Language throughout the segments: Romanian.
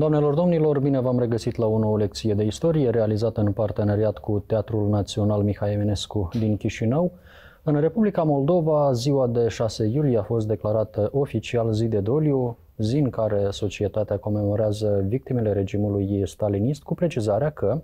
Doamnelor, domnilor, bine v-am regăsit la o nouă lecție de istorie realizată în parteneriat cu Teatrul Național Mihai Eminescu din Chișinău. În Republica Moldova, ziua de 6 iulie a fost declarată oficial zi de doliu, zi în care societatea comemorează victimele regimului stalinist, cu precizarea că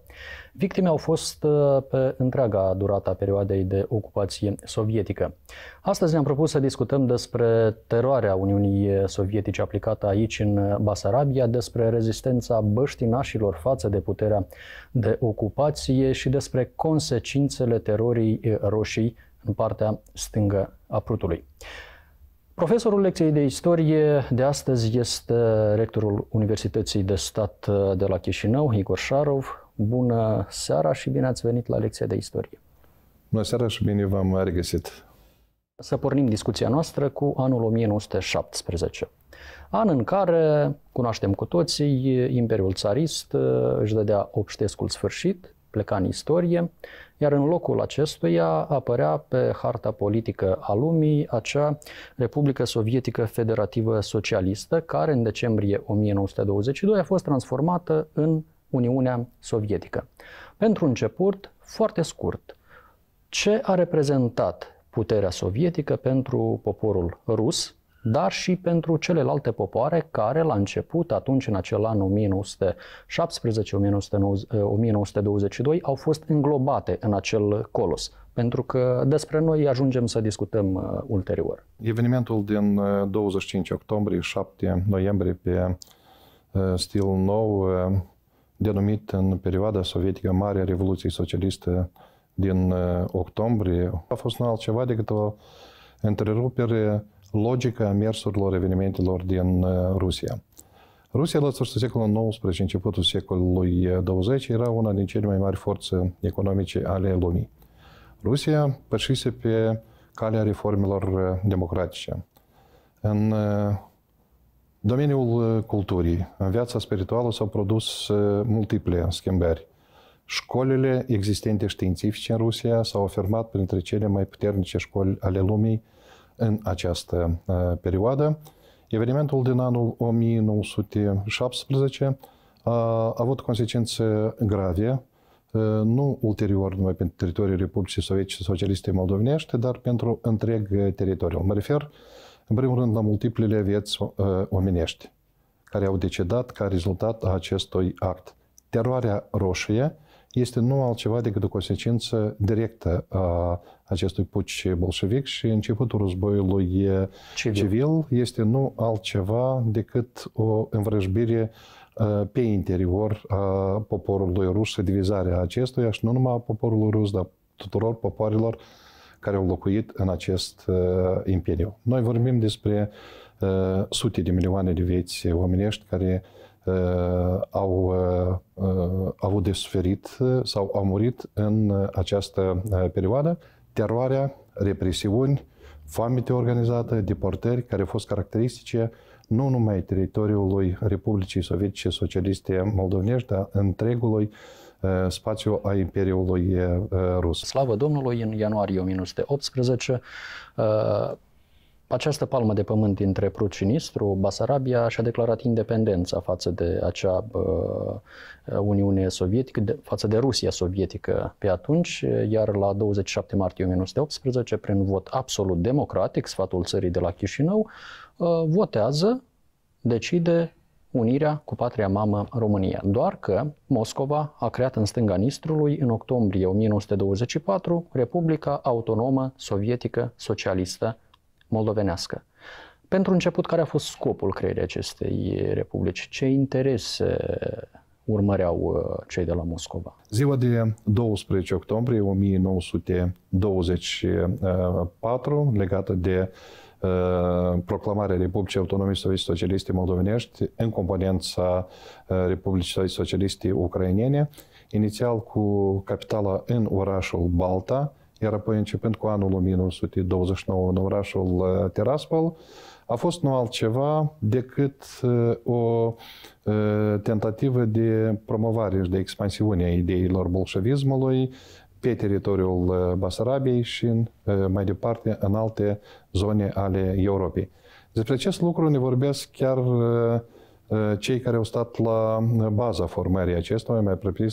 victime au fost uh, pe întreaga durata perioadei de ocupație sovietică. Astăzi ne-am propus să discutăm despre teroarea Uniunii Sovietice aplicată aici în Basarabia, despre rezistența băștinașilor față de puterea de ocupație și despre consecințele terorii uh, roșii în partea stângă a prutului. Profesorul lecției de istorie de astăzi este rectorul Universității de Stat uh, de la Chișinău, Igor Șarov. Bună seara și bine ați venit la lecția de istorie. Bună seara și bine v-am regăsit. Să pornim discuția noastră cu anul 1917. An în care, cunoaștem cu toții, Imperiul Țarist uh, își dădea obștescul sfârșit, pleca în istorie iar în locul acestuia apărea pe harta politică a lumii acea Republică Sovietică Federativă Socialistă, care în decembrie 1922 a fost transformată în Uniunea Sovietică. Pentru început, foarte scurt, ce a reprezentat puterea sovietică pentru poporul rus dar și pentru celelalte popoare care la început, atunci în acel an 1917-1922, au fost înglobate în acel colos. Pentru că despre noi ajungem să discutăm uh, ulterior. Evenimentul din 25 uh, octombrie, 7 noiembrie pe uh, stil nou, denumit în perioada sovietică Marea Revoluției Socialiste din octombrie, a fost nu altceva decât o întrerupere logică a mersurilor evenimentelor din uh, Rusia. Rusia la sfârșitul secolului XIX, începutul secolului 20, uh, era una din cele mai mari forțe economice ale lumii. Rusia pășise pe calea reformelor uh, democratice. În domeniul culturii, în viața spirituală s-au produs multiple schimbări. Școlile existente științifice în Rusia s-au afirmat printre cele mai puternice școli ale lumii, în această uh, perioadă. Evenimentul din anul 1917 uh, a avut consecințe grave, uh, nu ulterior numai pentru teritoriul Republicii Sovietice Socialiste Moldovenești, dar pentru întreg teritoriul. Mă refer, în primul rând, la multiplele vieți omenești care au decedat ca rezultat a acestui act. Teroarea roșie este nu altceva decât o consecință directă a acestui puci bolșevic și începutul războiului civil, civil este nu altceva decât o învrăjbire uh, pe interior a poporului rus și divizarea acestuia și nu numai a poporului rus, dar tuturor popoarelor care au locuit în acest uh, imperiu. Noi vorbim despre uh, sute de milioane de vieți omenești care uh, au uh, uh avut de suferit uh, sau au murit în această perioadă teroarea, represiuni, foamete organizată, deportări care au fost caracteristice nu numai teritoriului Republicii Sovietice Socialiste Moldovenești, dar întregului eh, spațiu a Imperiului eh, Rus. Slavă Domnului, în ianuarie 1918, această palmă de pământ dintre Prut și Nistru, Basarabia și-a declarat independența față de acea uh, uh Uniune Sovietică, de, față de Rusia Sovietică pe atunci, iar la 27 martie 1918, prin vot absolut democratic, sfatul țării de la Chișinău, uh, votează, decide unirea cu patria mamă România. Doar că Moscova a creat în stânga Nistrului, în octombrie 1924, Republica Autonomă Sovietică Socialistă moldovenească. Pentru început, care a fost scopul creierii acestei republici? Ce interese urmăreau uh, cei de la Moscova? Ziua de 12 octombrie 1924, uh, legată de uh, proclamarea Republicii Autonomii Sovietice Socialiste Moldovenești în componența Republicii Sovietice Socialiste Ucrainene, inițial cu capitala în orașul Balta, iar apoi începând cu anul 1929 în orașul uh, Tiraspol, a fost nu altceva decât uh, o uh, tentativă de promovare și de expansiune a ideilor bolșevismului pe teritoriul Basarabiei și mai departe în alte zone ale Europei. Despre acest lucru ne vorbesc chiar cei care au stat la baza formării acestui mai propriu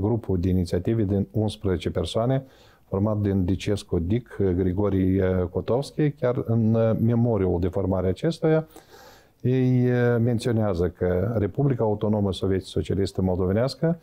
grupul de inițiative din 11 persoane, format din Dicescu Dic, Grigorie Cotovski, chiar în memoriul de formare acestuia, ei menționează că Republica Autonomă Sovietică Socialistă Moldovenească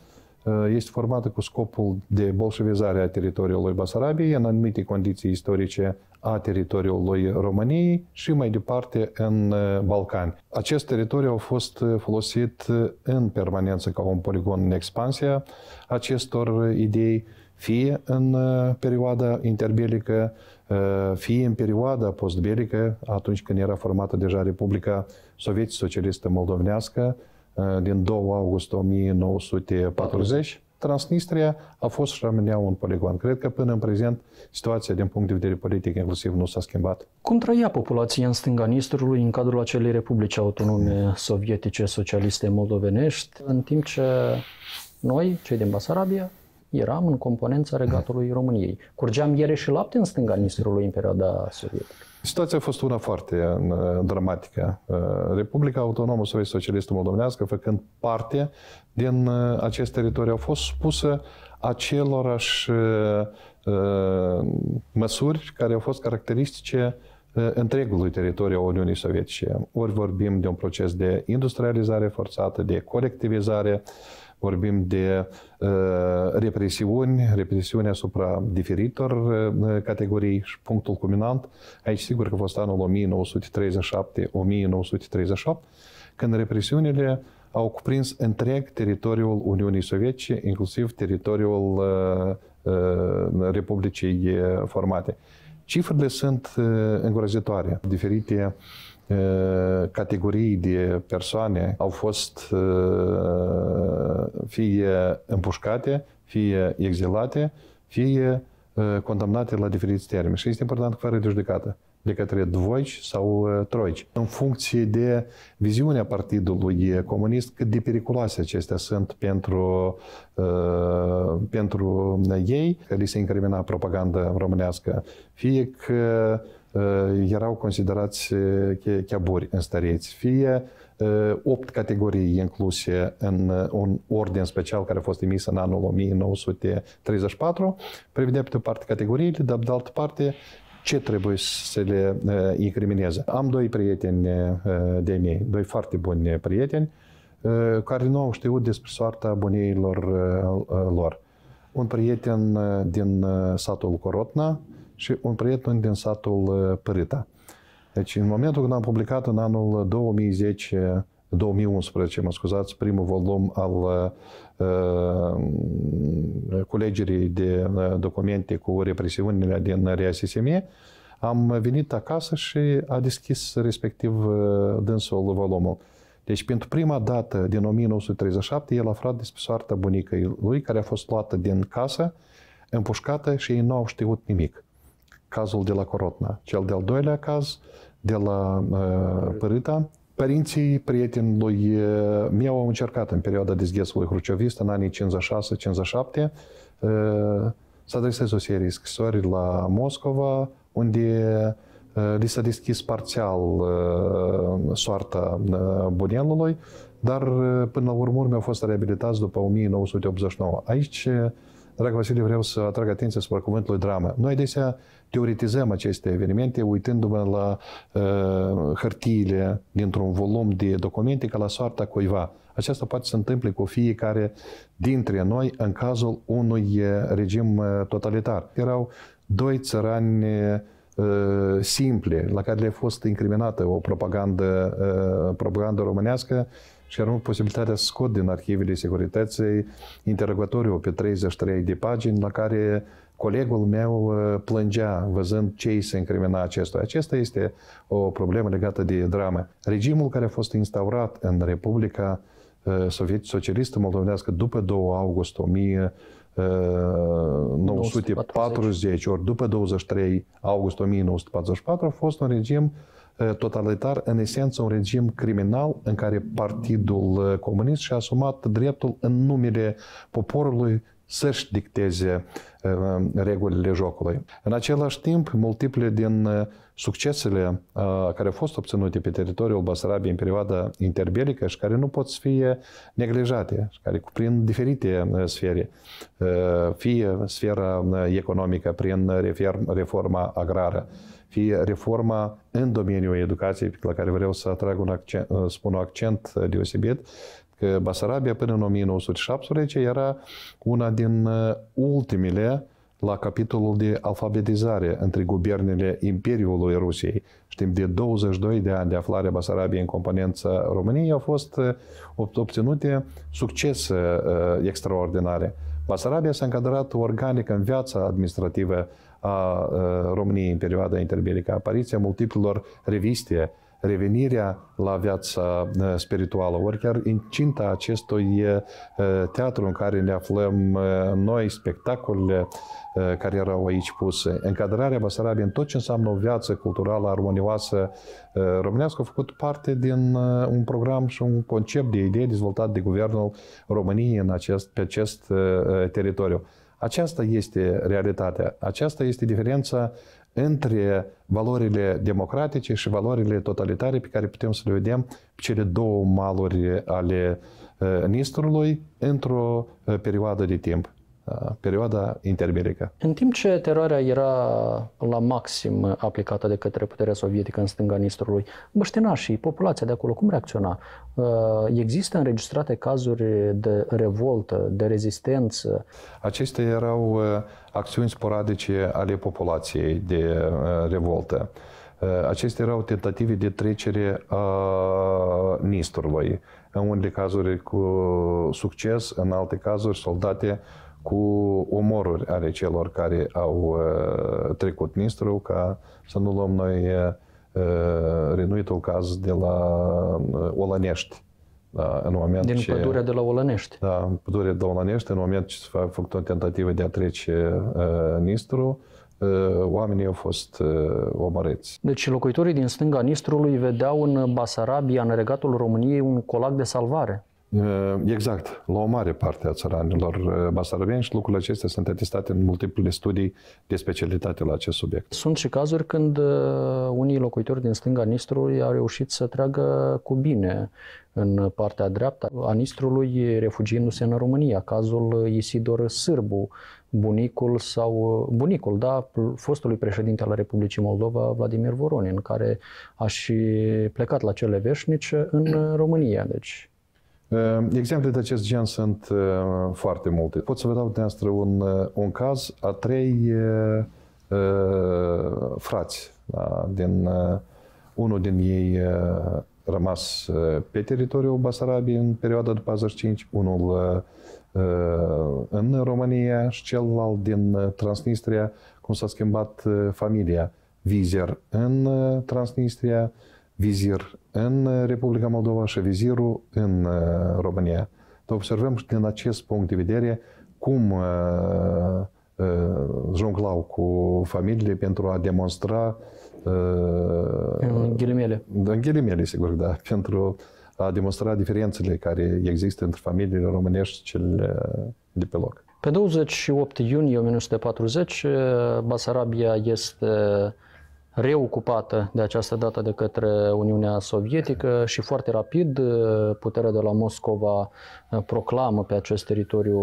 este formată cu scopul de bolșevizare a teritoriului Basarabiei în anumite condiții istorice a teritoriului României și mai departe în Balcani. Acest teritoriu a fost folosit în permanență ca un poligon în expansia acestor idei fie în uh, perioada interbelică, uh, fie în perioada postbelică, atunci când era formată deja Republica Sovietică Socialistă Moldovenească, uh, din 2 august 1940, Transnistria a fost și rămânea un poligon. Cred că până în prezent situația din punct de vedere politic inclusiv nu s-a schimbat. Cum trăia populația în stânga Nistrului în cadrul acelei republici autonome sovietice socialiste moldovenești, în timp ce noi, cei din Basarabia, eram în componența regatului României. Curgeam iere și lapte în stânga Nistrului în perioada sovietică. Situația a fost una foarte uh, dramatică. Uh, Republica Autonomă Sovietică Socialistă Moldovenească, făcând parte din uh, acest teritoriu, a fost supusă acelorași măsuri care au fost caracteristice întregului teritoriu a Uniunii Sovietice. Ori vorbim de un proces de industrializare forțată, de colectivizare, vorbim de uh, represiuni, represiuni asupra diferitor uh, categorii și punctul culminant, aici sigur că a fost anul 1937-1938, când represiunile au cuprins întreg teritoriul Uniunii Sovietice, inclusiv teritoriul uh, Republicii formate. Cifrele sunt îngrozitoare. Diferite categorii de persoane au fost uh, fie împușcate, fie exilate, fie uh, condamnate la diferiți termeni. Și este important fără de judecată de către dvoici sau uh, troici. În funcție de viziunea partidului comunist, cât de periculoase acestea sunt pentru, pentru ei, li se incrimina propaganda românească, fie că Eh, erau considerați eh, chiar în stăreți, fie eh, opt categorii incluse în un ordin special care a fost emis în anul 1934, prevedea pe de o parte categoriile, dar de altă parte ce trebuie să le incrimineze. Am doi prieteni de mei, doi foarte buni prieteni, care nu au știut despre soarta buneilor lor. Un prieten din satul Corotna, și un prieten din satul uh, Părita. Deci în momentul când am publicat în anul 2010 2011, mă scuzați, primul volum al uh, uh culegerii de uh, documente cu represiunile din RSSM, am venit acasă și a deschis respectiv dânsul volumul. Deci, pentru prima dată din 1937, el aflat despre soarta bunicăi lui, care a fost luată din casă, împușcată și ei nu au știut nimic cazul de la Corotna, cel de-al doilea caz de la uh, Părâta. Părinții prietenului uh, meu au încercat în perioada dezghețului hruciovist, în anii 56-57, uh, să adresez o serie scrisori la Moscova, unde uh, li s-a deschis parțial uh, soarta bunelului, dar până la urmă mi-au fost reabilitați după 1989. Aici, drag Vasile, vreau să atrag atenția asupra cuvântului dramă. Noi adesea teoretizăm aceste evenimente uitându-mă la uh, hârtiile dintr-un volum de documente ca la soarta cuiva. Aceasta poate să întâmple cu fiecare dintre noi în cazul unui ă, regim ă, totalitar. Erau doi țărani simple, la care le-a fost incriminată o propagandă, propagandă românească și erau posibilitatea să scot din arhivele securității interogatoriu pe 33 de pagini la care Colegul meu uh, plângea văzând ce se încrimina acestuia. Acesta este o problemă legată de dramă. Regimul care a fost instaurat în Republica uh, Sovietică Socialistă Moldovenească după 2 august 1940, uh, ori după 23 august 1944, a fost un regim totalitar, în esență un regim criminal în care Partidul Comunist și-a asumat dreptul în numele poporului să-și dicteze uh, regulile jocului. În același timp, multiple din uh, succesele uh, care au fost obținute pe teritoriul Basarabiei în perioada interbelică și care nu pot fi neglijate, și care cuprind diferite sfere, fie sfera economică prin reforma agrară, fie reforma în domeniul educației, la care vreau să atrag un accent, spun un accent deosebit, Că Basarabia până în 1917 era una din uh, ultimele la capitolul de alfabetizare între guvernele Imperiului Rusiei. Știm, de 22 de ani de aflare Basarabiei în componența României au fost uh, obținute succese uh, extraordinare. Basarabia s-a încadrat organic în viața administrativă a României în perioada interbelică, apariția multiplelor reviste, revenirea la viața uh, spirituală, ori chiar incinta acestui uh, teatru în care ne aflăm uh, noi, spectacolele care erau aici puse. Încadrarea Basarabiei în tot ce înseamnă o viață culturală armonioasă românească a făcut parte din un program și un concept de idee dezvoltat de Guvernul României în acest, pe acest teritoriu. Aceasta este realitatea. Aceasta este diferența între valorile democratice și valorile totalitare pe care putem să le vedem pe cele două maluri ale uh, Nistrului într-o uh, perioadă de timp. Uh, perioada interbelică. În timp ce teroarea era la maxim aplicată de către puterea sovietică în stânga Nistrului, băștinașii, populația de acolo, cum reacționa? Uh, există înregistrate cazuri de revoltă, de rezistență? Acestea erau uh, acțiuni sporadice ale populației de revoltă. Acestea erau tentative de trecere a Nistrului, în unele cazuri cu succes, în alte cazuri soldate cu omoruri ale celor care au uh, trecut Nistru, ca să nu luăm noi uh, uh, renuitul caz de la Olănești. Da, în moment Din ce, pădurea de la Olănești. Da, pădurea de la Olănești, în moment ce s-a făcut o tentativă de a trece uh, Nistru, uh, oamenii au fost uh, omorâți. Deci locuitorii din stânga Nistrului vedeau în Basarabia, în regatul României, un colac de salvare. Eh, exact. La o mare parte a țăranilor eh, basarabeni și lucrurile acestea sunt atestate în multiple studii de specialitate la acest subiect. Sunt și cazuri când eh, unii locuitori din stânga Nistrului au reușit să treagă cu bine în partea dreaptă a Nistrului, refugiindu-se în România. Cazul Isidor Sârbu, bunicul sau bunicul, da, fostului președinte al Republicii Moldova, Vladimir Voronin, care a și plecat la cele veșnice în România. Deci Ehm, exemple de acest gen sunt ehm, foarte multe. Pot să vă dau dumneavoastră un, ehm, un caz a trei uh, frați. Da? Din, uh, unul din ei uh, rămas pe teritoriul Basarabiei în perioada după 45, unul în România și celălalt din Transnistria, cum s-a schimbat familia Vizer în Transnistria, vizir în uh, Republica Moldova și vizirul în uh, România. Te observăm și din acest punct de vedere cum uh, jonglau cu familiile pentru a demonstra în ghilimele. Da, în ghilimele, sigur, da. Pentru a demonstra diferențele care există între familiile românești și cele de pe loc. Pe 28 iunie 1940, Basarabia este reocupată de această dată de către Uniunea Sovietică și foarte rapid puterea de la Moscova uh, proclamă pe acest teritoriu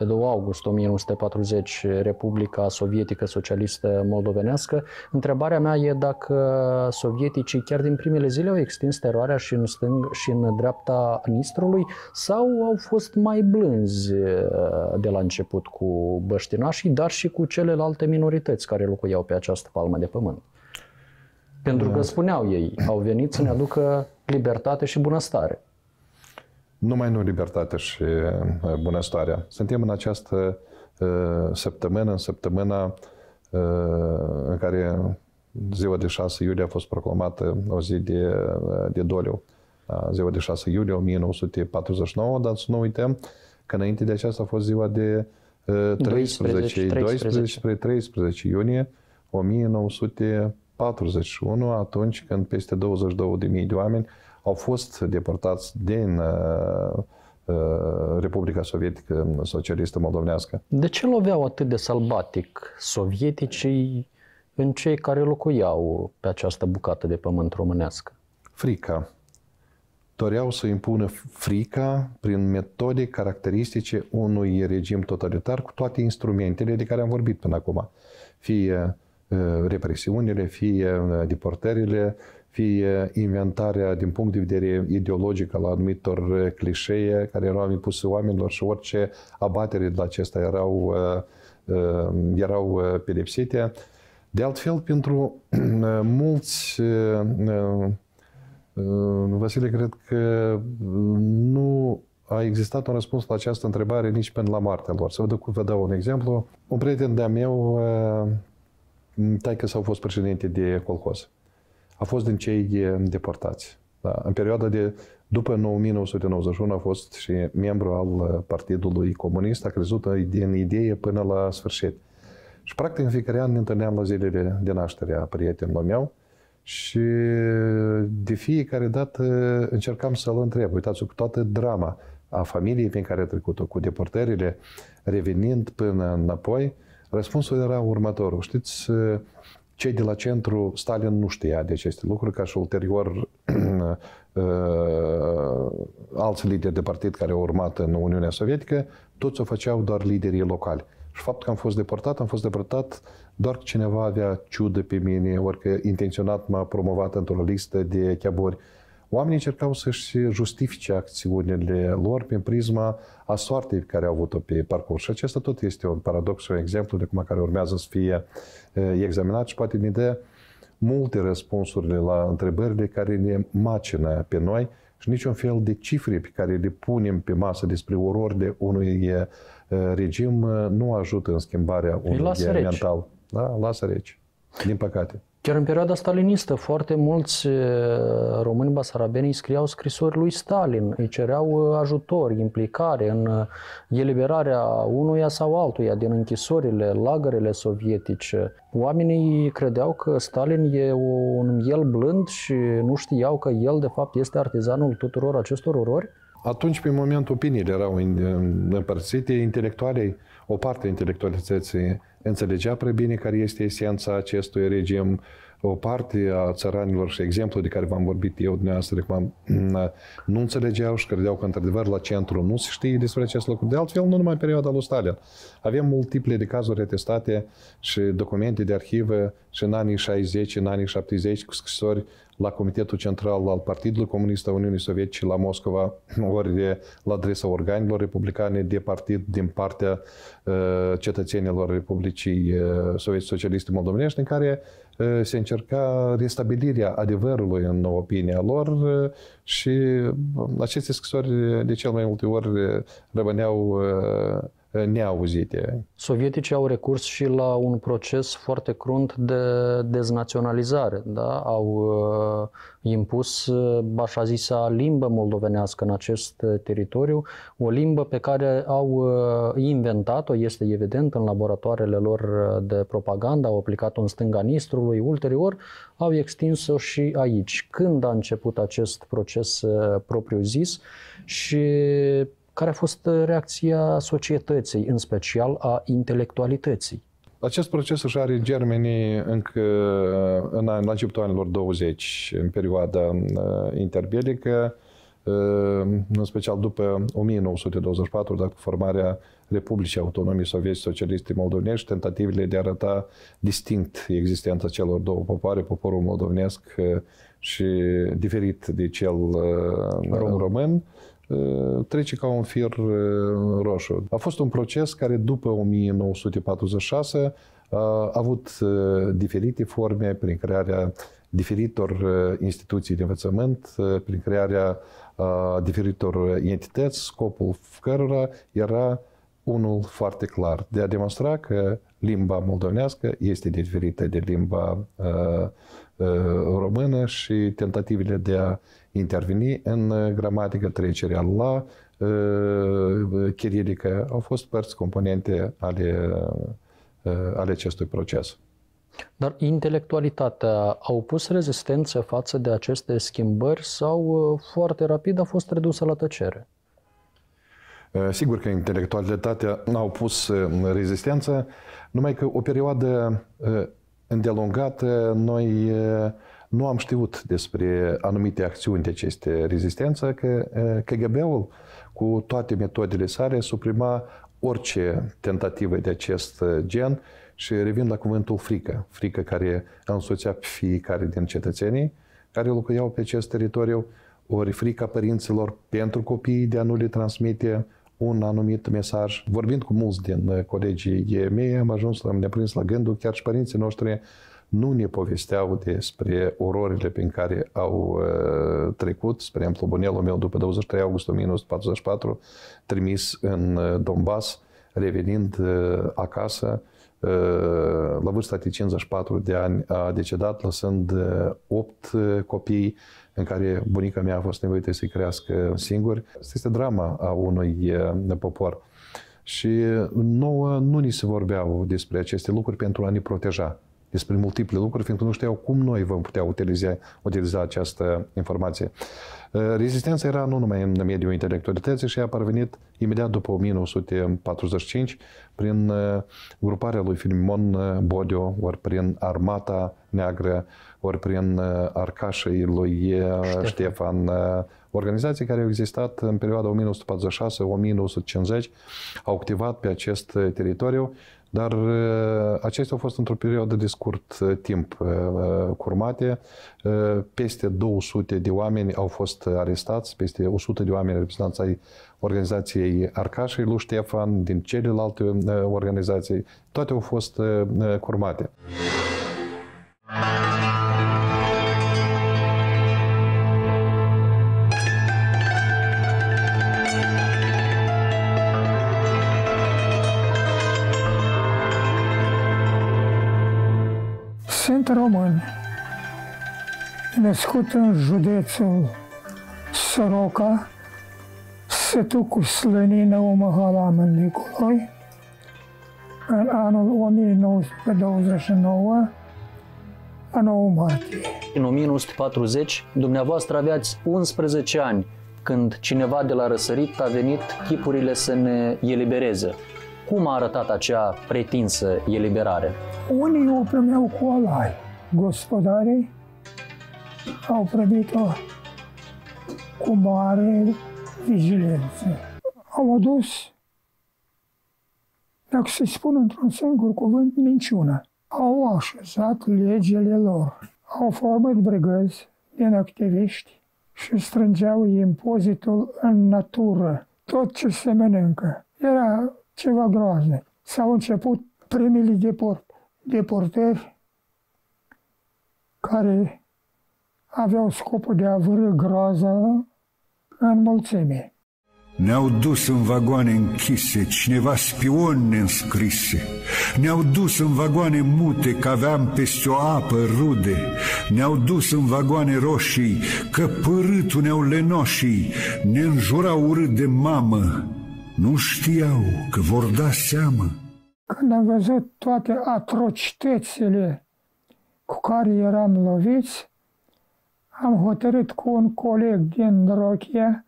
pe 2 august 1940, Republica Sovietică Socialistă Moldovenească. Întrebarea mea e dacă sovieticii chiar din primele zile au extins teroarea și în, stâng, și în dreapta Nistrului sau au fost mai blânzi uh, de la început cu băștinașii, dar și cu celelalte minorități care locuiau pe această palmă de pământ. Pentru că da. spuneau ei, au venit să ne aducă libertate și bunăstare numai nu libertate și uh, bunăstarea. Suntem în această uh, săptămână, în săptămâna uh, în care ziua de 6 iulie a fost proclamată o zi de, de doliu. Ziua de 6 iulie 1949, dar să nu uităm că înainte de aceasta a fost ziua de 13, 12, 13, 13 iunie 1941, atunci când peste 22.000 de oameni au fost deportați din uh, uh, Republica Sovietică Socialistă Moldovenească. De ce loveau atât de sălbatic sovieticii în cei care locuiau pe această bucată de pământ românească? Frica. Doreau să impună frica prin metode caracteristice unui regim totalitar cu toate instrumentele de care am vorbit până acum. Fie uh, represiunile, fie deportările, fie inventarea din punct de vedere ideologic al anumitor uh, clișee care erau impuse oamenilor și orice abatere de la acesta erau, uh, uh, erau pedepsite. De altfel, pentru mulți, Vasile, cred că nu a existat un răspuns la această întrebare nici până la moartea lor. Să vă, dau, vă dau un exemplu. Un prieten de-a meu, taică s-au fost președinte de colhoz a fost din cei deportați. Da. În perioada de după 1991 a fost și membru al uh, Partidului Comunist, a crezut din uh, idee până la sfârșit. Și practic în fiecare an ne întâlneam la zilele de naștere a prietenilor meu și de fiecare dată uh, încercam să-l întreb. Uitați-vă, cu toată drama a familiei prin care a trecut-o, cu deportările, revenind până înapoi, răspunsul era următorul. Știți, cei de la centru, Stalin nu știa de aceste lucruri, ca și ulterior uh, uh, alți lideri de partid care au urmat în Uniunea Sovietică, toți o făceau doar liderii locali. Și faptul că am fost deportat, am fost deportat doar că cineva avea ciudă pe mine, orică intenționat m-a promovat într-o listă de chiabori. Oamenii încercau să-și justifice acțiunile lor prin prisma a soartei care au avut-o pe parcurs. Și acesta tot este un paradox un exemplu de cum care urmează să fie examinat și poate ne dă multe răspunsurile la întrebările care ne macină pe noi și niciun fel de cifre pe care le punem pe masă despre de unui regim nu ajută în schimbarea unui mental. Da? Lasă reci, din păcate. Chiar în perioada stalinistă, foarte mulți români basarabeni scriau scrisori lui Stalin, îi cereau ajutor, implicare în eliberarea unuia sau altuia din închisorile, lagărele sovietice. Oamenii credeau că Stalin e un el blând și nu știau că el, de fapt, este artizanul tuturor acestor orori atunci, pe moment, opiniile erau împărțite, intelectualii, o parte a intelectualității înțelegea prea bine care este esența acestui regim, o parte a țăranilor și exemplu de care v-am vorbit eu dumneavoastră, cum mm, nu înțelegeau și credeau că, într-adevăr, la centru nu se știe despre acest lucru. De altfel, nu numai în perioada lui Stalin. Avem multiple de cazuri atestate și documente de arhivă și în anii 60, în anii 70, cu scrisori la Comitetul Central al Partidului Comunist a Uniunii Sovietice la Moscova, ori la adresa organelor republicane de partid din partea uh, cetățenilor Republicii uh, sovietice Socialiste Moldovenești, în care uh, se încerca restabilirea adevărului în opinia lor și aceste scrisori de cel mai multe ori rămâneau neauzite. Sovieticii au recurs și la un proces foarte crunt de deznaționalizare. Da? Au uh, impus uh, așa zisa limbă moldovenească în acest uh, teritoriu, o limbă pe care au uh, inventat-o, este evident, în laboratoarele lor uh, de propagandă, au aplicat-o în stânga Nistrului, ulterior au extins-o și aici. Când a început acest proces uh, propriu-zis și care a fost uh, reacția societății, în special a intelectualității? Acest proces își are germenii încă în, la începutul anilor 20, în perioada uh, interbelică, uh, în special după 1924, dacă formarea Republicii Autonomii Sovietice Socialiste Moldovenești, tentativele de a arăta distinct existența celor două popoare, poporul moldovnesc și diferit de cel român, român Eh, trece ca un fir eh, roșu. A fost un proces care după 1946 eh, a avut diferite forme prin crearea diferitor instituții de învățământ, prin crearea diferitor entități, scopul cărora era unul foarte clar, de a demonstra că limba moldovenească este diferită de limba uh, uh, română și tentativele de a interveni în uh, gramatică, trecerea la uh, uh, chirilică. Au fost părți componente ale, ale acestui proces. Dar intelectualitatea au pus rezistență față de aceste schimbări sau foarte rapid a fost redusă la tăcere? Sigur că intelectualitatea n-au pus rezistență, numai că o perioadă îndelungată noi nu am știut despre anumite acțiuni de aceste rezistență, că KGB-ul cu toate metodele sale suprima orice tentativă de acest gen și revin la cuvântul frică, frică care însoțea pe fiecare din cetățenii care locuiau pe acest teritoriu, ori frica părinților pentru copiii de a nu le transmite un anumit mesaj. Vorbind cu mulți din colegii mei, am ajuns, am neprins la gândul, chiar și părinții noștri nu ne povesteau despre ororile prin care au uh, trecut, spre exemplu, bunelul meu după 23 august 1944, trimis în uh, Donbass, revenind uh, acasă, la vârsta de 54 de ani a decedat, lăsând 8 copii în care bunica mea a fost nevoită să-i crească singur. Asta este drama a unui popor. Și nouă nu ni se vorbeau despre aceste lucruri pentru a ne proteja despre multiple lucruri, fiindcă nu știau cum noi vom putea utiliza, utiliza această informație. Uh, rezistența era nu numai în mediul intelectualității și a parvenit imediat după 1945 prin uh, gruparea lui Filimon uh, Bodio, ori prin Armata Neagră, ori prin Arcașii lui Ștefan, Ștefan organizații care au existat în perioada 1946-1950 au activat pe acest teritoriu dar uh, acestea au fost într-o perioadă de scurt uh, timp uh, curmate. Peste 200 de oameni au fost arestați, peste 100 de oameni reprezentanți ai organizației Arcașei lui Ștefan, din celelalte organizații. Toate au fost curmate. român, născut în județul Soroca, sătul cu slănină Omahala Nicoloi, în anul 1929, a Noumatie. În 1940, dumneavoastră aveați 11 ani când cineva de la răsărit a venit chipurile să ne elibereze. Cum a arătat acea pretinsă eliberare? Unii o primeau cu alai. Gospodarii au primit-o cu mare vigilență. Au adus, dacă se spun într-un singur cuvânt, minciună. Au așezat legile lor. Au format brigăzi din activiști și strângeau impozitul în natură, tot ce se mănâncă. Era ceva groaznic. S-au început primele deport, deportări care aveau scopul de a vârâ groaza în mulțime. Ne-au dus în vagoane închise, cineva spion ne înscrise. Ne-au dus în vagoane mute, că aveam peste o apă rude. Ne-au dus în vagoane roșii, că părâtul ne-au lenoșii. Ne înjurau urât de mamă, nu știau că vor da seamă. Când am văzut toate atrocitățile cu care eram loviți, am hotărât cu un coleg din Rochia,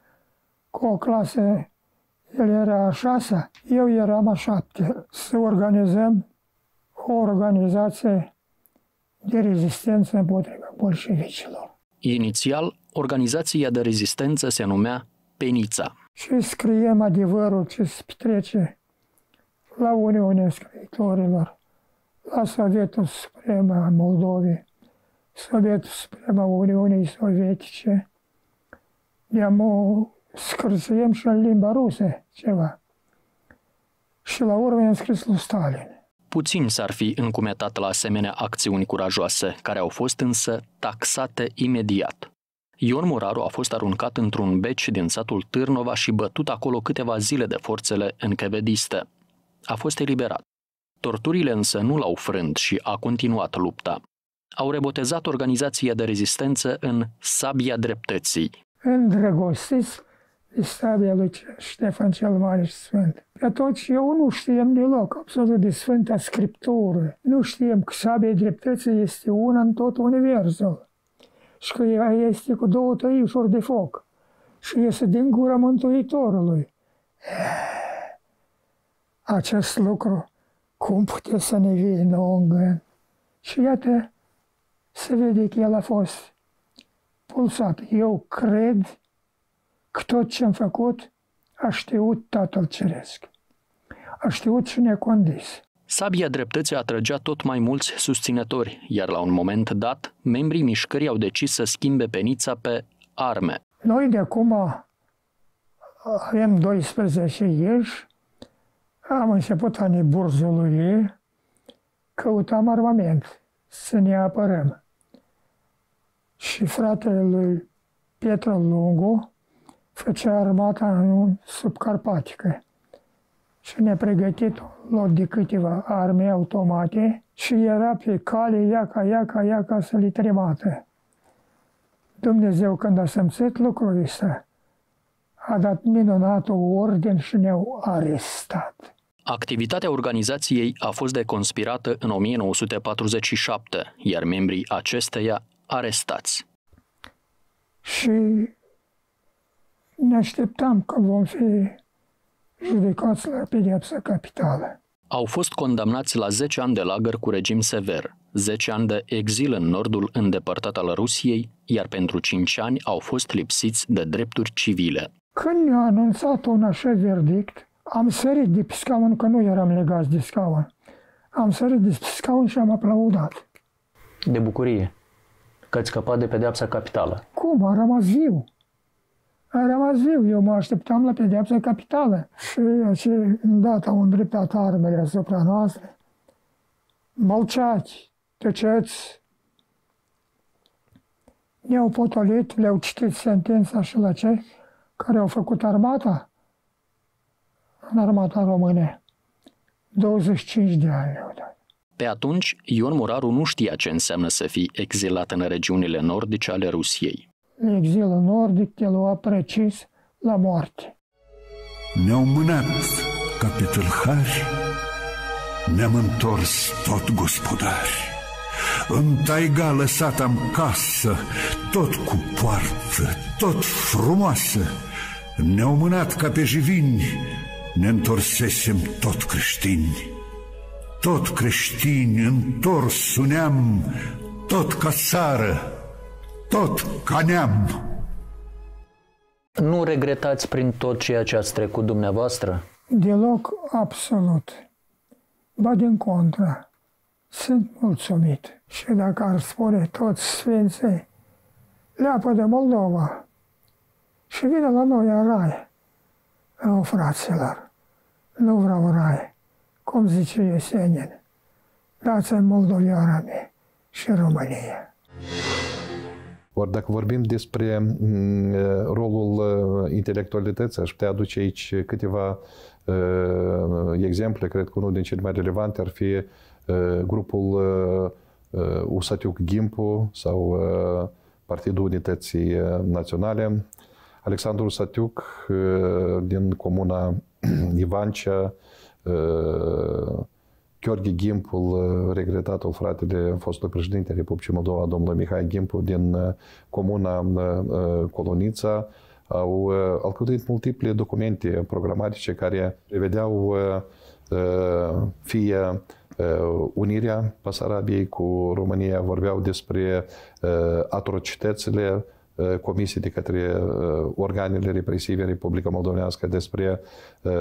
cu o clasă, el era a șasea, eu eram a șapte, să organizăm o organizație de rezistență împotriva bolșevicilor. Inițial, organizația de rezistență se numea Penița. Și scriem adevărul, ce se petrece la Uniunea Scriitorilor, la Sovietul Suprem a Moldovei, Sovietul Suprem a Uniunii Sovietice, ne-am scrisem și în limba rusă ceva. Și la urmă am scris lui Stalin. Puțini s-ar fi încumetat la asemenea acțiuni curajoase, care au fost însă taxate imediat. Ion Muraru a fost aruncat într-un beci din satul Târnova și bătut acolo câteva zile de forțele închevediste. A fost eliberat. Torturile însă nu l-au frânt și a continuat lupta. Au rebotezat organizația de rezistență în Sabia Dreptății. Îndrăgostiți de sabia lui Ștefan cel Mare și Sfânt. Pe atunci eu nu știam deloc absolut de Sfânta Scriptură. Nu știam că sabia dreptății este una în tot universul și că ea este cu două tăișuri de foc și iese din gura Mântuitorului. Eh, acest lucru, cum putea să ne vie nouă în gând? Și iată, se vede că el a fost pulsat. Eu cred că tot ce am făcut a știut Tatăl Ceresc. A știut și ne-a condis. Sabia dreptății atrăgea tot mai mulți susținători, iar la un moment dat, membrii mișcării au decis să schimbe penița pe arme. Noi de acum uh, avem 12 ieși, am început anii burzului, căutam armament să ne apărăm. Și fratele lui Pietro Lungu făcea armata în subcarpatică și ne-a pregătit un lot de câteva arme automate și era pe cale iaca, iaca, iaca să li tremată. Dumnezeu când a simțit lucrul ăsta, a dat minunat ordin și ne-au arestat. Activitatea organizației a fost deconspirată în 1947, iar membrii acesteia arestați. Și ne așteptam că vom fi judecați la pedeapsa capitală. Au fost condamnați la 10 ani de lagăr cu regim sever, 10 ani de exil în nordul îndepărtat al Rusiei, iar pentru 5 ani au fost lipsiți de drepturi civile. Când mi-a anunțat un așa verdict, am sărit de pe scaun, că nu eram legați de scaun. Am sărit de pe scaun și am aplaudat. De bucurie că ați scăpat de pedeapsa capitală. Cum? A rămas viu a rămas viu. Eu mă așteptam la pedeapsa capitală. Și, și îndată au îndreptat armele asupra noastră. Mălceați, tăceți. Ne-au potolit, le-au citit sentința și la cei care au făcut armata în armata române. 25 de ani au dat. Pe atunci, Ion Muraru nu știa ce înseamnă să fii exilat în regiunile nordice ale Rusiei exilul nordic te lua precis la moarte. Ne-au mânat ca pe tâlhari, ne-am întors tot gospodari. În taiga lăsat am casă, tot cu poartă, tot frumoasă. Ne-au mânat ca pe jivini, ne întorsesem tot creștini. Tot creștini întors suneam, tot ca țară, tot ca neam. Nu regretați prin tot ceea ce ați trecut dumneavoastră? Deloc absolut. Ba din contră, sunt mulțumit. Și dacă ar spune toți sfinții, leapă de Moldova și vine la noi în rai. Nu, fraților, nu vreau rai, cum zice Iesenin. Dați-mi moldovioară și România. Ori dacă vorbim despre rolul intelectualității, aș putea aduce aici câteva exemple. Cred că unul din cele mai relevante ar fi grupul Usatiuc Gimpu sau Partidul Unității Naționale. Alexandru Usatiuc din comuna Ivancea, Gheorghe Gimpul, uh, regretatul fratele fostului președinte Republicii Moldova, domnul Mihai Gimpu, din uh, comuna uh, Colonița, au alcătuit multiple documente programatice care prevedeau fie unirea Pasarabiei cu România, vorbeau despre atrocitățile Uh, comisii de către uh, organele represive în Republica Moldovenească despre uh,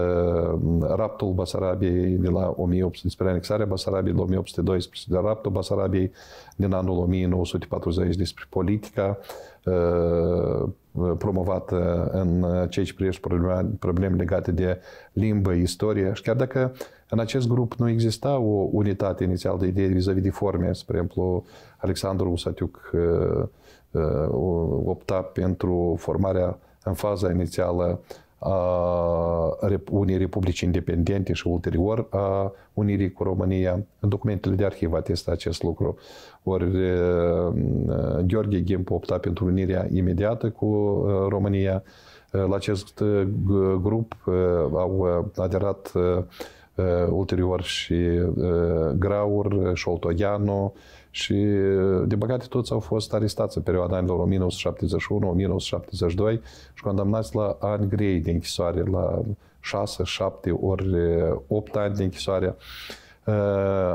raptul Basarabiei de la 1800, despre anexarea Basarabiei de 1812, de raptul Basarabiei din anul 1940, despre politica promovată în ceea ce privește probleme, probleme legate de limbă, istorie și chiar dacă în acest grup nu exista o unitate inițială de idei vis-a-vis de forme, spre exemplu, Alexandru Usatiuc Uh, opta pentru formarea în faza inițială a unei republici independente și ulterior a unirii cu România. În documentele de arhivă este acest lucru. Ori uh, uh, Gheorghe Gimpu opta pentru unirea imediată cu România. La acest grup au aderat ulterior și Graur, Șoltoianu, și, de păcate, toți au fost arestați în perioada anilor 1971-1972 și condamnați la ani grei de închisoare, la 6, 7 ori 8 eh, ani de închisoare. Eh,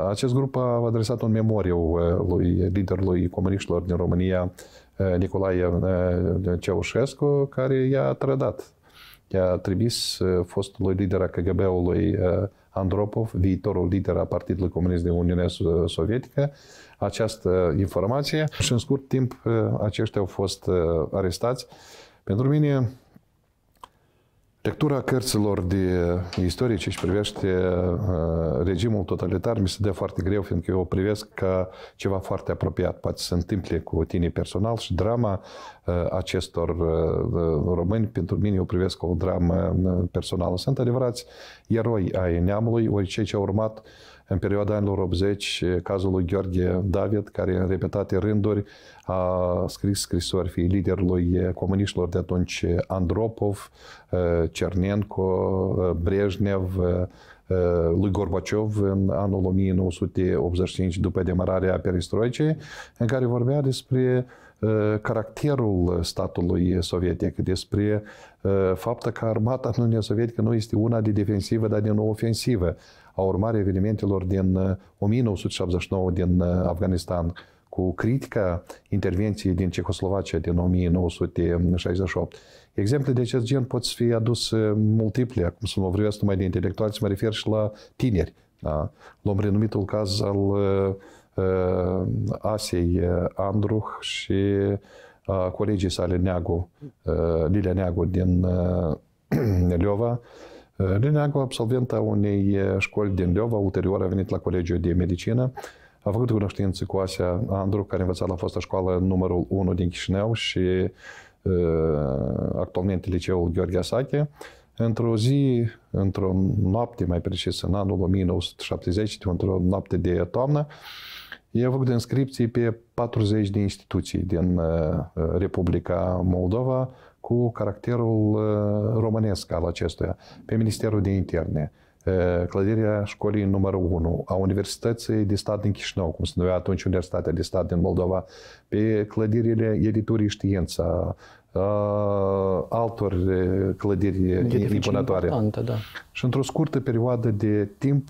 acest grup a adresat un memoriu eh, lui liderului comuniștilor din România, Nicolae Ceaușescu, care i-a trădat. I-a trimis fostului lider a KGB-ului Andropov, viitorul lider a Partidului Comunist din Uniunea Sovietică, această informație și în scurt timp uh, aceștia au fost uh, arestați. Pentru mine Lectura cărților de istorie ce își privește uh, regimul totalitar mi se dă foarte greu, fiindcă eu o privesc ca ceva foarte apropiat. Poate se întâmple cu tine personal și drama uh, acestor uh, români, pentru mine eu privesc o dramă personală. Sunt adevărați eroi ai neamului, ori cei ce au urmat în perioada anilor 80, cazul lui Gheorghe David, care în repetate rânduri a scris scrisori fi liderului comuniștilor de atunci, Andropov, eh, Cernenco, eh, Brejnev, eh, lui Gorbaciov în anul 1985 după demararea perestroicei, în care vorbea despre caracterul statului sovietic, despre faptul că armata în Uniunea Sovietică nu este una de defensivă, dar de nou ofensivă a urmare evenimentelor din 1979 uh, din uh, Afganistan, cu critica intervenției din Cehoslovacia din 1968. Exemple de acest gen pot fi aduse uh, multiple, acum să mă vorbesc numai de intelectuali, să mă refer și la tineri. Da? Luăm renumitul caz al uh, Asei Andruh și uh, colegii sale Neagu, uh, Lilia Neagu din uh, Leova, Lineagu, absolventa unei școli din Leova, ulterior a venit la Colegiul de Medicină, a făcut cunoștință cu Asia Andru, care a învățat la fosta școală numărul 1 din Chișinău și actualmente liceul Gheorghe Asache. Într-o zi, într-o noapte, mai precis, în anul 1970, într-o noapte de toamnă, eu făcut inscripții pe 40 de instituții din Republica Moldova cu caracterul uh, românesc al acestuia, pe Ministerul de Interne, uh, clădirea școlii numărul 1, a Universității de Stat din Chișinău, cum se numea atunci Universitatea de Stat din Moldova, pe clădirile editurii știința, uh, altor clădiri deci impunătoare. Da. Și într-o scurtă perioadă de timp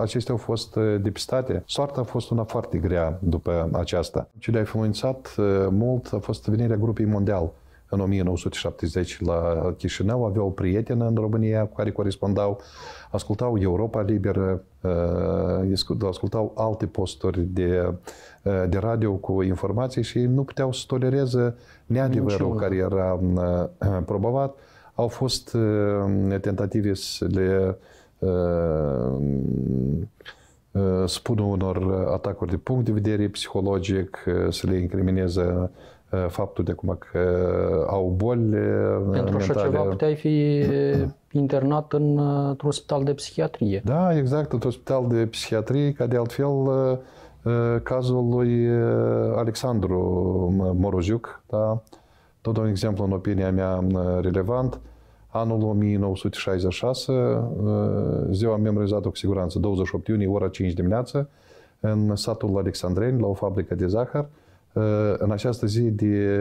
acestea au fost depistate. Soarta a fost una foarte grea după aceasta. Ce le-a influențat mult a fost venirea grupii mondial în 1970 la Chișinău, avea o prietenă în România cu care corespondau, ascultau Europa Liberă, uh, ascultau alte posturi de, uh, de radio cu informații și nu puteau să tolereze neadevărul care era uh, probovat. Au fost tentative să le spun unor atacuri de punct de vedere psihologic, să le incrimineze Uh, faptul de cum că uh, au boli uh, Pentru mentale. așa ceva puteai fi internat în, într-un spital de psihiatrie. Da, exact, într-un spital de psihiatrie, ca de altfel cazul lui Alexandru Moroziuc, da? tot un exemplu în opinia mea relevant, anul 1966, ziua memorizată cu siguranță, 28 iunie, ora 5 dimineață, în satul Alexandreni, la o fabrică de zahăr, Э, în această zi de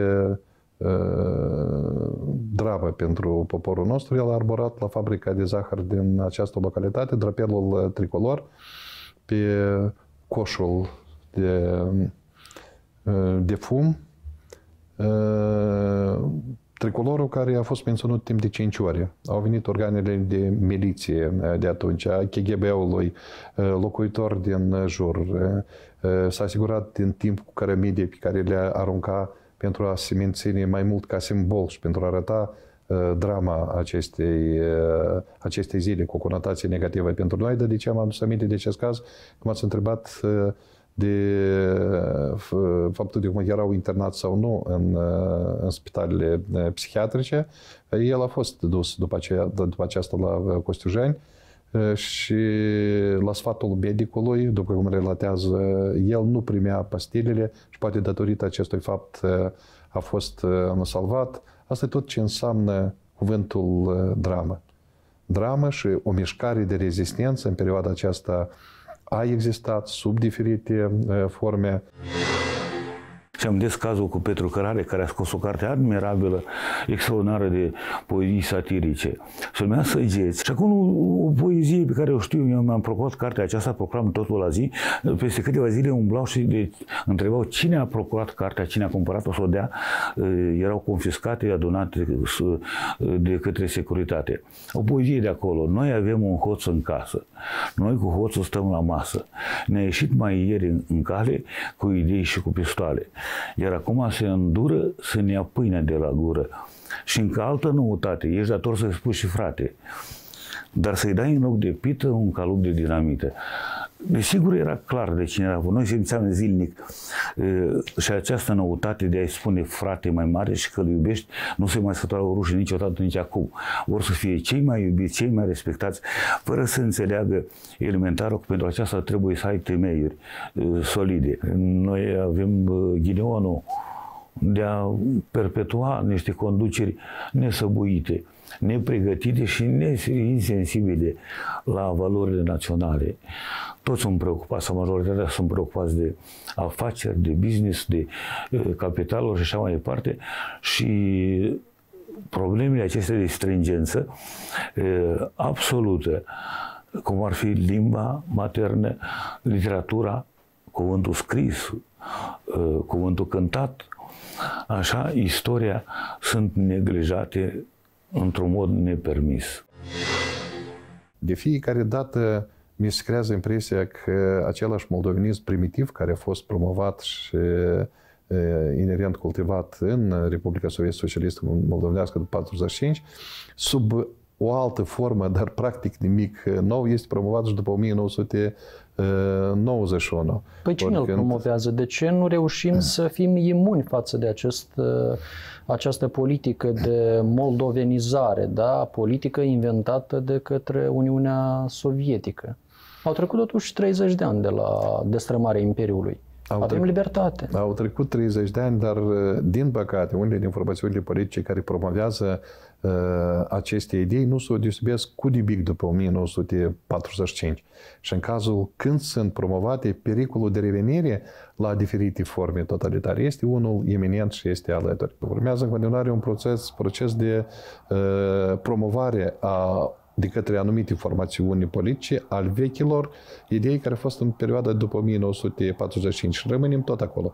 э, dramă pentru poporul nostru, el a arborat la fabrica de zahăr din această localitate drapelul eh, tricolor pe coșul de, eh, de fum, eh, tricolorul care a fost menționat timp de 5 ore. Au venit organele de miliție de atunci, a KGB-ului, locuitori din jur, S-a asigurat din timp cu cărămide pe care le a arunca pentru a se menține mai mult ca simbol și pentru a arăta drama acestei, acestei zile cu o conotație negativă pentru noi, dar de ce am adus aminte de acest caz? Cum ați întrebat de faptul de cum erau internați sau nu în, în spitalele psihiatrice. El a fost dus după, aceea, după aceasta la Costiujeni, și la sfatul medicului, după cum relatează, el nu primea pastilele și poate datorită acestui fapt a fost salvat. Asta e tot ce înseamnă cuvântul dramă. Dramă și o mișcare de rezistență în perioada aceasta a existat sub diferite forme. Și am des cazul cu Petru Cărare, care a scos o carte admirabilă, extraordinară de poezii satirice. Se numea Săgeți. Și acum o, o poezie pe care o știu, eu mi-am propus cartea aceasta, procuram totul la zi. Peste câteva zile umblau și de, întrebau cine a procurat cartea, cine a cumpărat-o, să o dea. Erau confiscate, adunate de către securitate. O poezie de acolo. Noi avem un hoț în casă. Noi cu hoțul stăm la masă. Ne-a ieșit mai ieri în, în cale cu idei și cu pistoale. Iar acum se îndură să ne ia pâinea de la gură. Și încă altă noutate, ești dator să-i spui și frate dar să-i dai în loc de pită un calup de dinamită. Desigur, era clar de cine era Noi simțeam zilnic e, și această noutate de a-i spune frate mai mare și că îl iubești, nu se mai o rușine niciodată, nici acum. Vor să fie cei mai iubiți, cei mai respectați, fără să înțeleagă elementarul că pentru aceasta trebuie să ai temeiuri e, solide. Noi avem e, ghineonul de a perpetua niște conduceri nesăbuite nepregătite și insensibile la valorile naționale. Toți sunt preocupați, sau majoritatea sunt preocupați de afaceri, de business, de uh, capitaluri și așa mai departe și problemele acestea de stringență uh, absolută, cum ar fi limba maternă, literatura, cuvântul scris, uh, cuvântul cântat, așa, istoria sunt neglijate într-un mod nepermis. De fiecare dată mi se creează impresia că același moldovenism primitiv care a fost promovat și inerent cultivat în Republica Sovietică Socialistă Moldovenească după 45, sub o altă formă, dar practic nimic nou, este promovat și după 1900 91. Ă, păi cine Oricând... îl promovează? De ce nu reușim să fim imuni față de acest, ă, această politică de moldovenizare, da? politică inventată de către Uniunea Sovietică? Au trecut totuși 30 de ani de la destrămarea Imperiului. Au Avem trecut, libertate. Au trecut 30 de ani, dar uh, din păcate, unele din formațiunile politice care promovează uh, aceste idei nu se s-o deosebesc cu nimic după 1945. Și în cazul când sunt promovate, pericolul de revenire la diferite forme totalitare este unul eminent și este alături. Urmează în continuare un proces, proces de uh, promovare a de către anumite formațiuni politice al vechilor idei care au fost în perioada după 1945 rămânem tot acolo.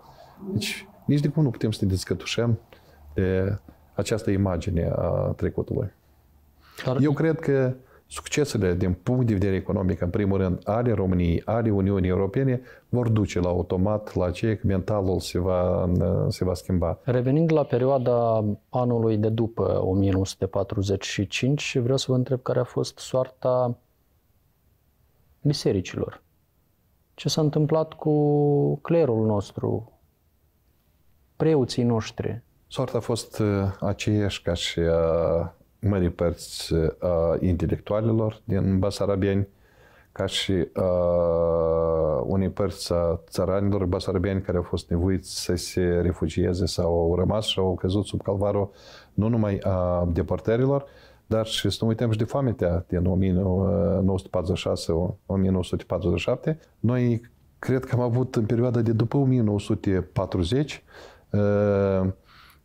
Deci nici de cum nu putem să ne descătușăm de această imagine a trecutului. Ar... Eu cred că succesele din punct de vedere economic, în primul rând, ale României, ale Uniunii Europene, vor duce la automat la ce mentalul se va, uh, se va schimba. Revenind la perioada anului de după 1945, vreau să vă întreb care a fost soarta bisericilor. Ce s-a întâmplat cu clerul nostru, preoții noștri? Soarta a fost uh, aceeași ca și a uh, mari părți uh, intelectualilor din Basarabieni, ca și uh, unei părți a țăranilor basarabieni care au fost nevoiți să se refugieze sau au rămas și au căzut sub calvarul nu numai a deportărilor, dar și să nu uităm și de foamea din 1946-1947. Noi cred că am avut în perioada de după 1940 uh,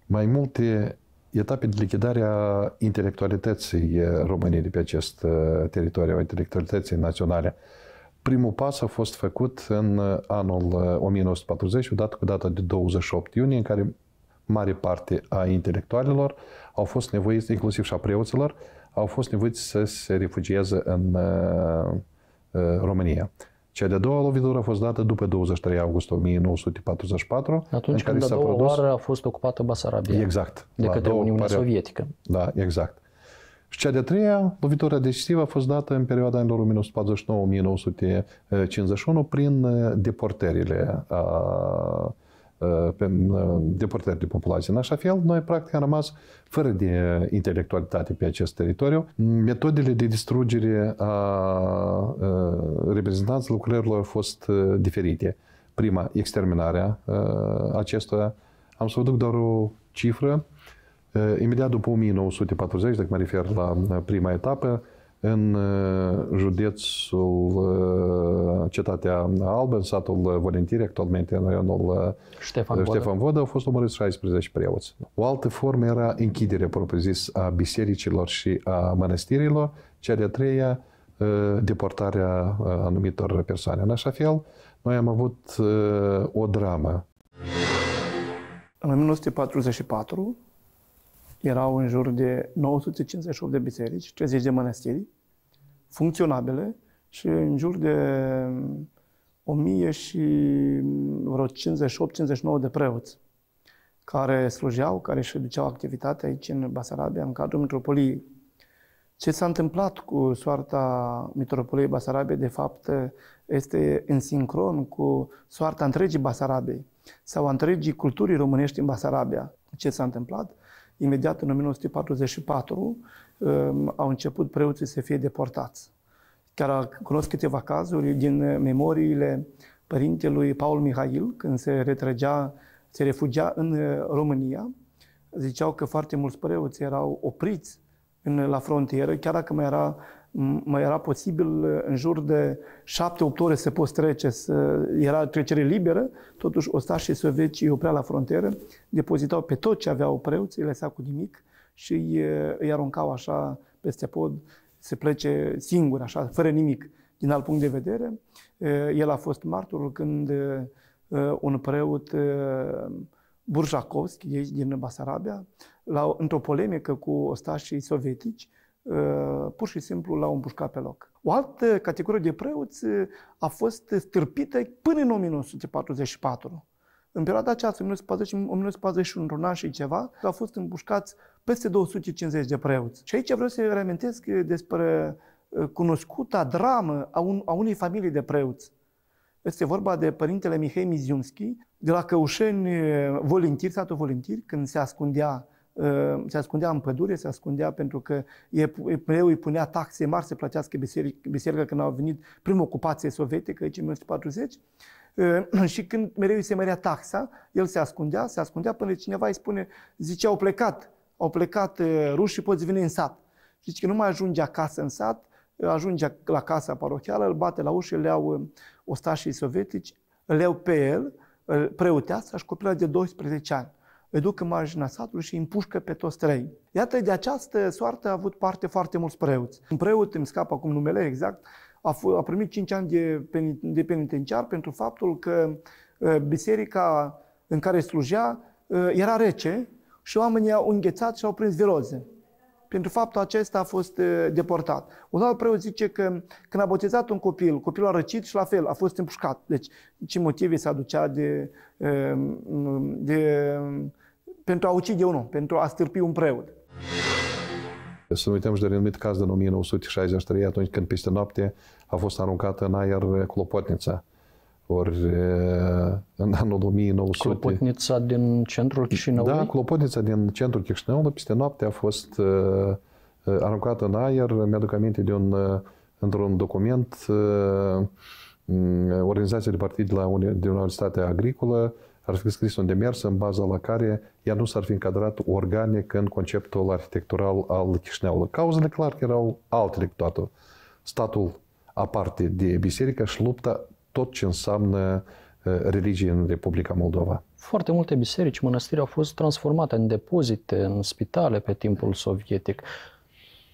mai multe etape de lichidare a intelectualității României de pe acest uh, teritoriu, a intelectualității naționale. Primul pas a fost făcut în uh, anul 1940, uh, odată cu data de 28 iunie, în care mare parte a intelectualilor au fost nevoiți, inclusiv și a preoților, au fost nevoiți să se refugieze în România. Cea de-a doua lovitură a fost dată după 23 august 1944. Atunci când a doua produs... oară a fost ocupată Basarabia. Exact. De către Uniunea pare... Sovietică. Da, exact. Și cea de-a treia lovitură decisivă a fost dată în perioada anilor 1949-1951 prin eh, deportările a pe depărtări de populație. În așa fel, noi practic am rămas fără de intelectualitate pe acest teritoriu. Metodele de distrugere a reprezentanților lucrărilor au fost diferite. Prima, exterminarea acestora. Am să vă duc doar o cifră. Imediat după 1940, dacă mă refer la prima etapă, în uh, județul uh, Cetatea Albă, în satul uh, Volentirii, actualmente în raionul Ștefan, Ștefan Vodă, au fost omorâți 16 preoți. O altă formă era închiderea propriu-zis a bisericilor și a mănăstirilor, cea de-a treia deportarea anumitor persoane. În așa fel, noi am avut o dramă. În 1944, erau în jur de 958 de biserici, 30 de mănăstiri, funcționabile și în jur de 1000 mm, și mm, vreo 58-59 de preoți care slujeau, care își duceau activitate aici în Basarabia, în cadrul Metropoliei. Ce s-a întâmplat cu soarta Metropoliei Basarabiei, de fapt, este în sincron cu soarta întregii Basarabiei sau a întregii culturii românești în Basarabia. Ce s-a întâmplat? Imediat în 1944 um, au început preoții să fie deportați. Chiar cunosc câteva cazuri din memoriile părintelui Paul Mihail, când se retrăgea, se refugia în uh, România, ziceau că foarte mulți preoți erau opriți în, la frontieră, chiar dacă mai era mai era posibil în jur de 7-8 ore să poți trece, să, era trecere liberă, totuși ostașii sovieti îi oprea la frontieră, depozitau pe tot ce aveau preoți, îi lăsa cu nimic și îi, eh, îi aruncau așa peste pod se plece singur, așa, fără nimic. Din alt punct de vedere, eh, el a fost martorul când eh, un preot Burjakovski, din Basarabia, la, într-o polemică cu ostașii sovietici, Uh, pur și simplu l-au împușcat pe loc. O altă categorie de preoți uh, a fost stârpită până în 1944. În perioada aceasta, 1940-1941, un an și ceva, au fost împușcați peste 250 de preoți. Și aici vreau să reamintesc uh, despre cunoscuta dramă a, un, a unei familii de preoți. Este vorba de părintele Mihai Miziumski, de la Căușeni Volintiri, satul Volintiri, când se ascundea Ă, se ascundea în pădure, se ascundea pentru că evreu îi punea taxe mari să plătească biserică, biserica când au venit prima ocupație sovietică, aici în 1940, ă, și când mereu îi se mărea taxa, el se ascundea, se ascundea până cineva îi spune, zice, au plecat, au plecat ă, rușii, poți veni în sat. Și zice că nu mai ajunge acasă în sat, ajunge la casa parohială, îl bate la ușă, îl iau ostașii sovietici, îl iau pe el, preoteasa și copila de 12 ani îi duc în marginea satului și îi împușcă pe toți trei. Iată, de această soartă a avut parte foarte mulți preoți. Un preot, îmi scapă acum numele exact, a, f- a primit 5 ani de, de penitenciar pentru faptul că ă, biserica în care slujea ă, era rece și oamenii au înghețat și au prins viroze pentru faptul acesta a fost deportat. Un alt preot zice că când a botezat un copil, copilul a răcit și la fel, a fost împușcat. Deci, ce motive se aducea de, de, pentru a ucide un om, pentru a stârpi un preot? Să nu uităm și de renumit caz din 1963, atunci când peste noapte a fost aruncată în aer clopotnița ori în anul 1900... Clopotnița din centrul Chișinăului? Da, Clopotnița din centrul Chișinăului peste noapte a fost aruncată în aer. Mi-aduc aminte de un, într-un document organizația de partid la Uni- de Universitatea Agricolă ar fi scris un demers în baza la care ea nu s-ar fi încadrat organic în conceptul arhitectural al Chișinăului. Cauzele clar că erau altele cu toată. Statul aparte de biserică și lupta tot ce înseamnă religie în Republica Moldova. Foarte multe biserici, mănăstiri au fost transformate în depozite, în spitale pe timpul sovietic.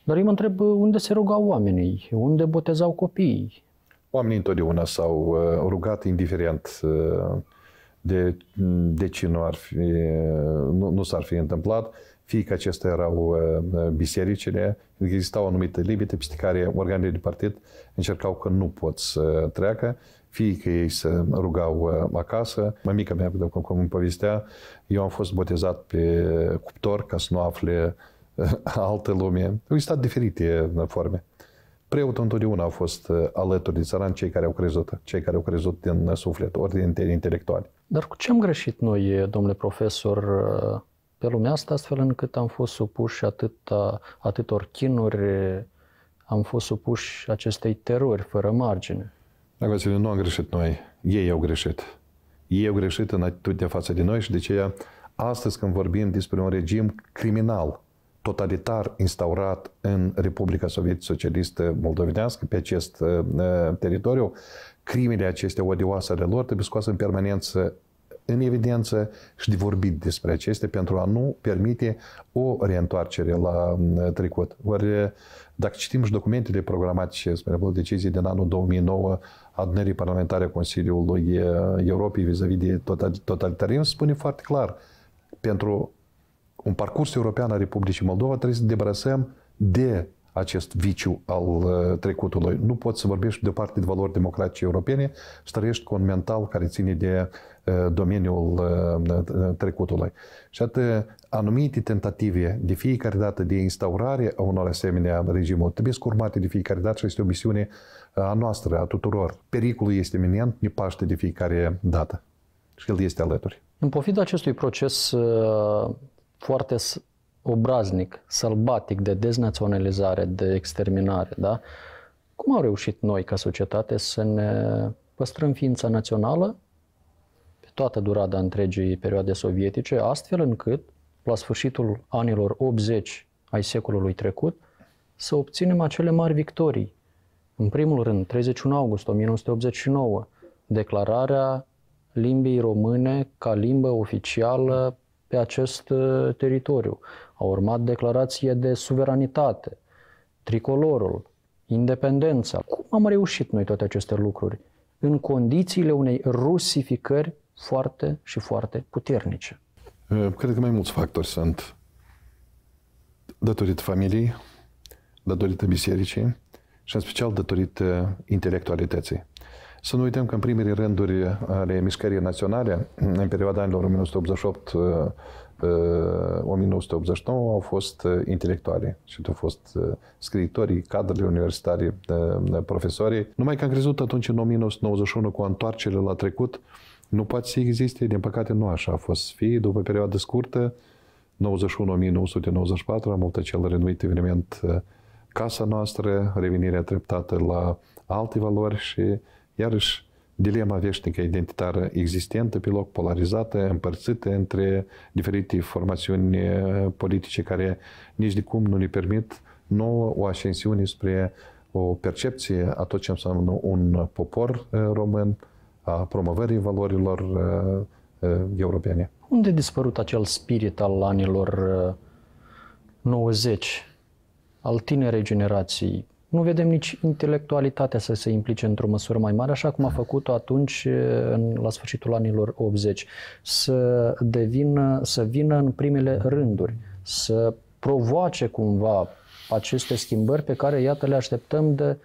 Dar eu mă întreb unde se rugau oamenii, unde botezau copiii. Oamenii întotdeauna s-au rugat indiferent de, de ce nu, ar fi, nu, nu s-ar fi întâmplat, fie că acestea erau bisericile, existau anumite limite peste care organele de partid încercau că nu pot să treacă fiică ei se rugau uh, acasă. Mămica mea, când cum îmi povestea, eu am fost botezat pe cuptor ca să nu afle uh, altă lume. Au existat diferite uh, forme. Preotul întotdeauna a fost alături de țăran cei care au crezut, cei care au crezut din suflet, ori din intelectuali. Dar cu ce am greșit noi, domnule profesor, pe lumea asta, astfel încât am fost supuși atâta, atâtor chinuri, am fost supuși acestei terori fără margine? Dragă Vasile, nu am greșit noi. Ei au greșit. Ei au greșit în atitudinea față de noi și de aceea astăzi când vorbim despre un regim criminal, totalitar instaurat în Republica Soviet Socialistă Moldovenească, pe acest uh, teritoriu, crimele acestea odioase ale lor trebuie scoase în permanență în evidență și de vorbit despre acestea pentru a nu permite o reîntoarcere la trecut. Ori, dacă citim și documentele programatice, spre exemplu, decizii din anul 2009 adunării parlamentare a Consiliului Europei vis-a-vis de totalitarism, spune foarte clar, pentru un parcurs european a Republicii Moldova trebuie să debarasăm de acest viciu al uh, trecutului. Nu poți să vorbești de parte de valori democratice europene să trăiești cu un mental care ține de uh, domeniul uh, trecutului. Și atât anumite tentative de fiecare dată de instaurare a unor asemenea regimuri trebuie scurmate de fiecare dată și este o misiune a noastră, a tuturor. Pericolul este iminent, ne paște de fiecare dată. Și el este alături. În pofida acestui proces foarte obraznic, sălbatic de deznaționalizare, de exterminare, da? Cum au reușit noi ca societate să ne păstrăm ființa națională pe toată durada întregii perioade sovietice, astfel încât, la sfârșitul anilor 80 ai secolului trecut, să obținem acele mari victorii. În primul rând, 31 august 1989, declararea limbii române ca limbă oficială pe acest uh, teritoriu. A urmat declarație de suveranitate, tricolorul, independența. Cum am reușit noi toate aceste lucruri? În condițiile unei rusificări foarte și foarte puternice. Ă, cred că mai mulți factori sunt datorită familiei, datorită bisericii și în special datorită intelectualității. Să nu uităm că în primele rânduri ale mișcării naționale, în perioada anilor 1988 1989 uh, au fost uh, intelectuale și au fost uh, scriitorii, cadrele universitare, profesorii. Numai că am crezut atunci în 1991 cu întoarcerile la trecut, nu poate să existe, din păcate nu așa a fost să fie. După perioadă scurtă, 91-1994, am avut acel renuit eveniment Casa noastră, revenirea treptată la alte valori și iarăși dilema veșnică identitară existentă pe loc, polarizată, împărțită între diferite formațiuni eh, politice care nici de cum nu ne permit nouă o ascensiune spre o percepție a tot ce înseamnă un popor eh, român, a promovării valorilor eh, europene. Unde a dispărut acel spirit al anilor 90, al tinerei generații, nu vedem nici intelectualitatea să se implice într-o măsură mai mare, așa cum a făcut-o atunci, în, la sfârșitul anilor 80, să, devină, să vină în primele rânduri, să provoace cumva aceste schimbări pe care, iată, le așteptăm de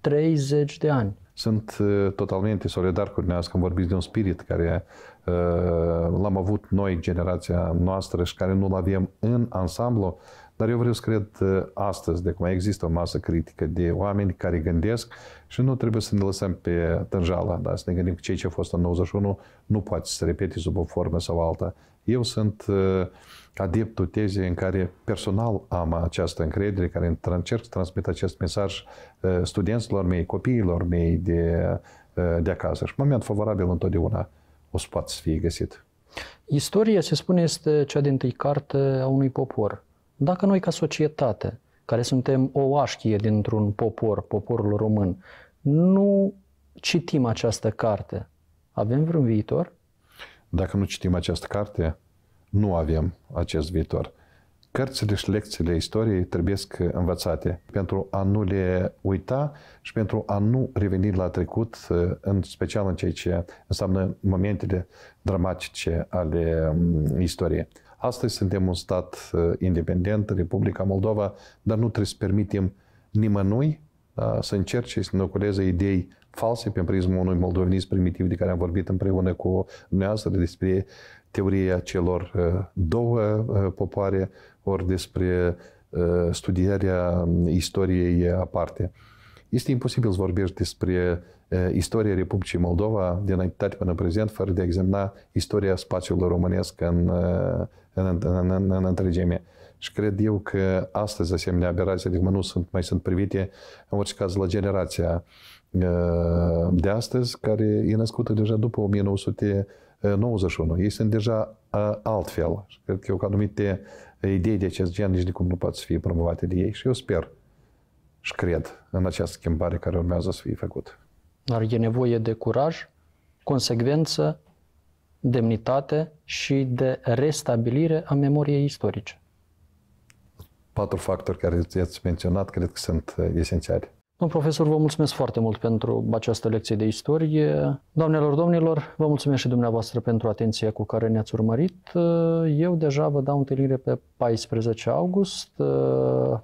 30 de ani. Sunt uh, totalmente solidar cu dumneavoastră când vorbiți de un spirit care uh, l-am avut noi, generația noastră, și care nu-l avem în ansamblu. Dar eu vreau să cred uh, astăzi, de cum există o masă critică de oameni care gândesc și nu trebuie să ne lăsăm pe tânjala, da? să ne gândim că ceea ce a fost în 91 nu poate să se repete sub o formă sau alta. Eu sunt uh, adeptul tezei în care personal am această încredere, care încerc să transmit acest mesaj uh, studenților mei, copiilor mei de, de acasă. Și moment favorabil întotdeauna o să poate să fie găsit. Istoria, se spune, este cea din tâi carte a unui popor. Dacă noi ca societate, care suntem o oașchie dintr-un popor, poporul român, nu citim această carte, avem vreun viitor? Dacă nu citim această carte, nu avem acest viitor. Cărțile și lecțiile istoriei trebuie învățate pentru a nu le uita și pentru a nu reveni la trecut, în special în ceea ce înseamnă momentele dramatice ale mm, istoriei. Astăzi suntem un stat eh, independent, Republica Moldova, dar nu trebuie să permitem nimănui eh, să încerce să inoculeze idei false prin prisma unui moldovenism primitiv de care am vorbit împreună cu dumneavoastră despre teoria celor eh, două popoare ori despre studierea mm, istoriei aparte. Este imposibil să vorbești despre istoria Republicii Moldova anitate până prezent, fără de a examina istoria spațiului românesc în, în, în, în, în întregime. Și cred eu că astăzi asemenea aberații, adică nu sunt, mai sunt privite, în orice caz, la generația de astăzi, care e născută deja după 1991. Ei sunt deja altfel. Și cred că eu că anumite idei de acest gen nici de cum nu pot să fie promovate de ei. Și eu sper și cred în această schimbare care urmează să fie făcută. Dar e nevoie de curaj, consecvență, demnitate și de restabilire a memoriei istorice. Patru factori care ți ați menționat cred că sunt uh, esențiali. Domn profesor, vă mulțumesc foarte mult pentru această lecție de istorie. Doamnelor, domnilor, vă mulțumesc și dumneavoastră pentru atenția cu care ne-ați urmărit. Uh, eu deja vă dau întâlnire pe 14 august. Uh,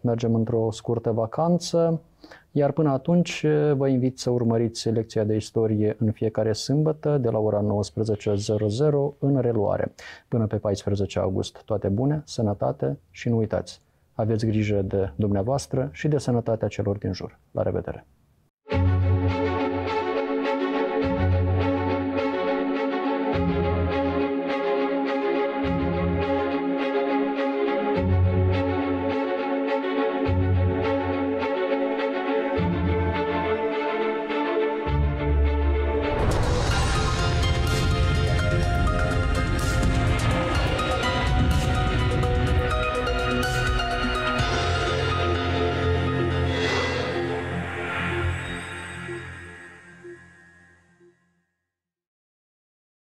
mergem într-o scurtă vacanță. Iar până atunci eh, vă invit să urmăriți lecția de istorie în fiecare sâmbătă de la ora 19.00 în reluare până pe 14 august. Toate bune, sănătate și nu uitați, aveți grijă de dumneavoastră și de sănătatea celor din jur. La revedere!